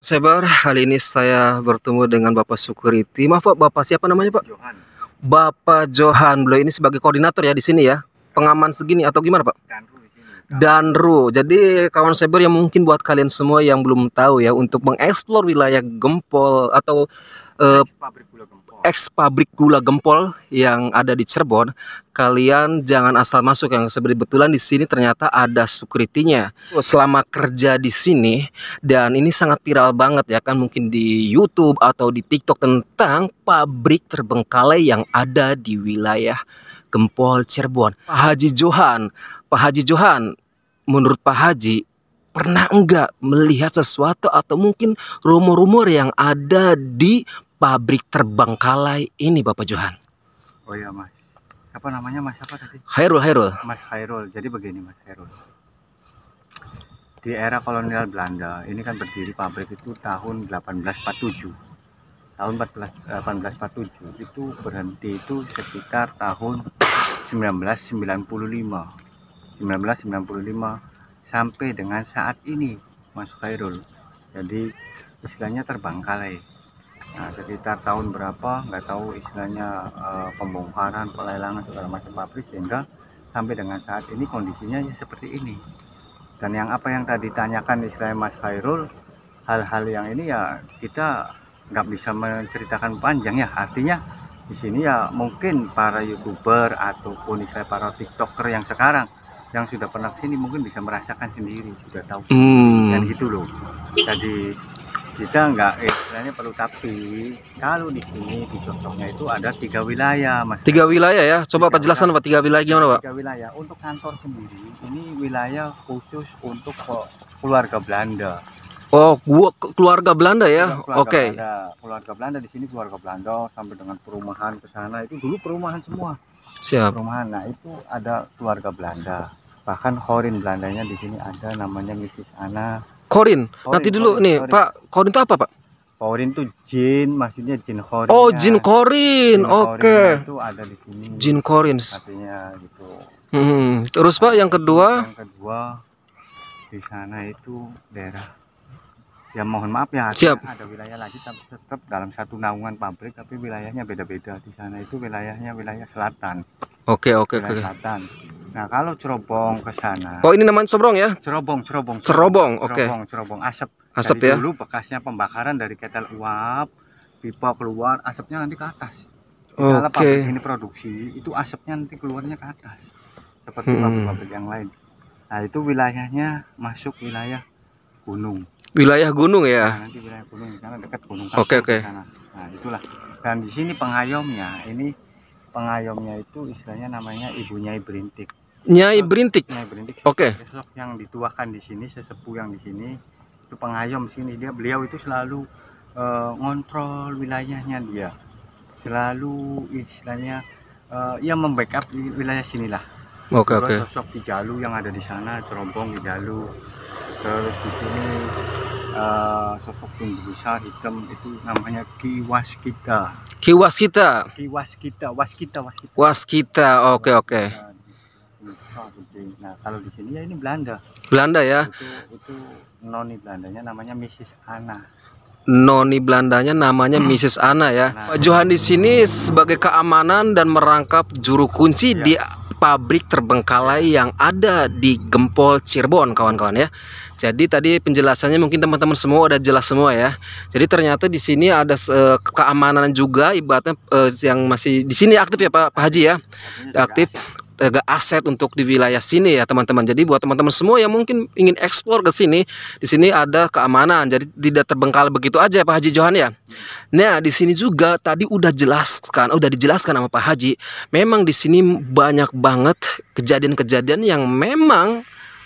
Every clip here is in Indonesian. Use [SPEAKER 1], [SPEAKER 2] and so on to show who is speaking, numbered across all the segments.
[SPEAKER 1] Sebar, kali ini saya bertemu dengan Bapak Sukuriti. Maaf Pak, Bapak siapa namanya Pak? Johan. Bapak Johan, beliau ini sebagai koordinator ya di sini ya? Pengaman segini atau gimana Pak? Danru. Danru. Jadi kawan Sebar yang mungkin buat kalian semua yang belum tahu ya untuk mengeksplor wilayah Gempol atau eh, ex pabrik gula gempol yang ada di Cirebon, kalian jangan asal masuk yang betulan di sini ternyata ada sukritinya. Selama kerja di sini dan ini sangat viral banget ya kan mungkin di YouTube atau di TikTok tentang pabrik terbengkalai yang ada di wilayah Gempol Cirebon. Pak Haji Johan, Pak Haji Johan, menurut Pak Haji pernah enggak melihat sesuatu atau mungkin rumor-rumor yang ada di pabrik terbengkalai ini Bapak Johan?
[SPEAKER 2] Oh iya Mas, apa namanya Mas apa tadi? Hairul Hairul. Mas Hairul, jadi begini Mas Hairul. Di era kolonial Belanda, ini kan berdiri pabrik itu tahun 1847. Tahun 1847 eh, itu berhenti itu sekitar tahun 1995. 1995 sampai dengan saat ini Mas Hairul. Jadi istilahnya terbangkalai nah sekitar tahun berapa nggak tahu istilahnya uh, pembongkaran pelelangan segala macam pabrik sehingga sampai dengan saat ini kondisinya ya seperti ini dan yang apa yang tadi tanyakan istilahnya Mas Khairul hal-hal yang ini ya kita nggak bisa menceritakan panjang ya artinya di sini ya mungkin para youtuber ataupun istilahnya para tiktoker yang sekarang yang sudah pernah sini mungkin bisa merasakan sendiri sudah tahu hmm. dan gitu loh tadi kita nggak eh, istilahnya perlu tapi kalau di sini di contohnya itu ada tiga wilayah mas
[SPEAKER 1] tiga wilayah ya coba tiga penjelasan wilayah. pak tiga wilayah gimana pak tiga
[SPEAKER 2] wilayah untuk kantor sendiri ini wilayah khusus untuk keluarga Belanda
[SPEAKER 1] oh gua keluarga Belanda ya oke okay.
[SPEAKER 2] keluarga Belanda di sini keluarga Belanda sampai dengan perumahan ke sana itu dulu perumahan semua siap perumahan nah itu ada keluarga Belanda bahkan Horin Belandanya di sini ada namanya Mrs Ana Korin. korin Nanti dulu korin, nih, korin. Pak. Korin itu apa, Pak? Korin tuh jin, maksudnya jin korin. Oh, ya. jin korin. Oke. Okay. Itu ada di sini. Jin korin. Artinya gitu.
[SPEAKER 1] Hmm. Terus Pak, yang kedua?
[SPEAKER 2] Yang kedua di sana itu daerah ya mohon maaf ya Siap. ada wilayah lagi tapi tetap dalam satu naungan pabrik tapi wilayahnya beda-beda di sana itu wilayahnya wilayah selatan
[SPEAKER 1] oke oke okay, oke
[SPEAKER 2] selatan Nah, kalau cerobong ke sana. Oh,
[SPEAKER 1] ini namanya cerobong ya? Cerobong, cerobong. Cerobong, oke. Cerobong,
[SPEAKER 2] okay. cerobong asap. Asap ya. Dulu bekasnya pembakaran dari ketel uap, pipa keluar, asapnya nanti ke atas. Okay. ini produksi, itu asapnya nanti keluarnya ke atas. Seperti hmm. pabrik-pabrik hmm. yang lain. Nah, itu wilayahnya masuk wilayah
[SPEAKER 1] gunung. Wilayah gunung ya? Nah, nanti
[SPEAKER 2] wilayah gunung karena dekat gunung. Oke, oke. Okay, okay. Nah, itulah. Dan di sini pengayomnya ini pengayomnya itu istilahnya namanya ibunya Berintik.
[SPEAKER 1] Nyai Berintik.
[SPEAKER 2] Nyai Berintik. Oke. Okay. Sosok yang dituakan di sini, sesepuh yang di sini itu pengayom sini dia beliau itu selalu e, ngontrol wilayahnya dia. Selalu istilahnya ia eh, ia membackup wilayah sinilah. Oke okay, oke. Okay. Sosok jalu yang ada di sana, Cerombong jalu Terus di sini Eh, sosok sosok besar hitam itu namanya Kiwas Kiwas kita.
[SPEAKER 1] kita.
[SPEAKER 2] Kiwas kita. Was kita. Was
[SPEAKER 1] kita. Was kita. oke. oke.
[SPEAKER 2] Nah, nah, kalau di sini ya ini Belanda.
[SPEAKER 1] Belanda ya.
[SPEAKER 2] Itu, itu noni Belandanya namanya Mrs. Anna
[SPEAKER 1] noni Belandanya namanya hmm. Mrs Ana ya. Nah. Pak Johan di sini sebagai keamanan dan merangkap juru kunci ya. di pabrik terbengkalai iya. yang ada di Gempol Cirebon kawan-kawan ya. Jadi tadi penjelasannya mungkin teman-teman semua udah jelas semua ya. Jadi ternyata di sini ada keamanan juga ibaratnya eh, yang masih di sini aktif ya Pak, Pak Haji ya. Iya, aktif harga aset untuk di wilayah sini ya teman-teman. Jadi buat teman-teman semua yang mungkin ingin eksplor ke sini, di sini ada keamanan. Jadi tidak terbengkal begitu aja ya Pak Haji Johan ya. Nah, di sini juga tadi udah jelaskan, oh, udah dijelaskan sama Pak Haji, memang di sini banyak banget kejadian-kejadian yang memang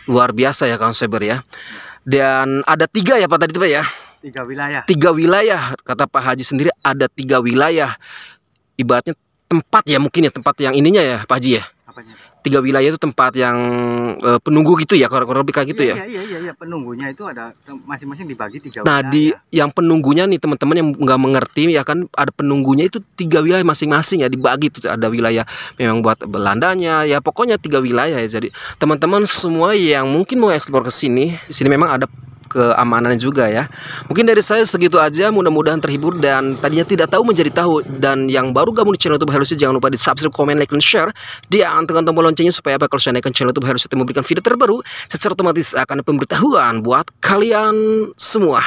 [SPEAKER 1] luar biasa ya Kang Seber ya. Dan ada tiga ya Pak tadi Pak ya. Tiga wilayah. Tiga wilayah kata Pak Haji sendiri ada tiga wilayah. Ibaratnya tempat ya mungkin ya tempat yang ininya ya Pak Haji ya Tiga wilayah itu tempat yang uh, penunggu gitu ya, kurang lebih kayak gitu iya, ya? Iya,
[SPEAKER 2] iya, iya, penunggunya itu ada masing-masing dibagi tiga nah, wilayah. Nah, di
[SPEAKER 1] yang penunggunya nih teman-teman yang nggak mengerti ya kan ada penunggunya itu tiga wilayah masing-masing ya dibagi tuh ada wilayah memang buat Belandanya ya pokoknya tiga wilayah ya. Jadi teman-teman semua yang mungkin mau eksplor ke sini, di sini memang ada keamanan juga ya. Mungkin dari saya segitu aja, mudah-mudahan terhibur dan tadinya tidak tahu menjadi tahu dan yang baru gabung di channel YouTube harusnya jangan lupa di subscribe, komen, like, dan share. Dia tekan tombol loncengnya supaya apa kalau saya naikkan channel YouTube harusnya memberikan video
[SPEAKER 2] terbaru secara otomatis akan pemberitahuan buat kalian semua.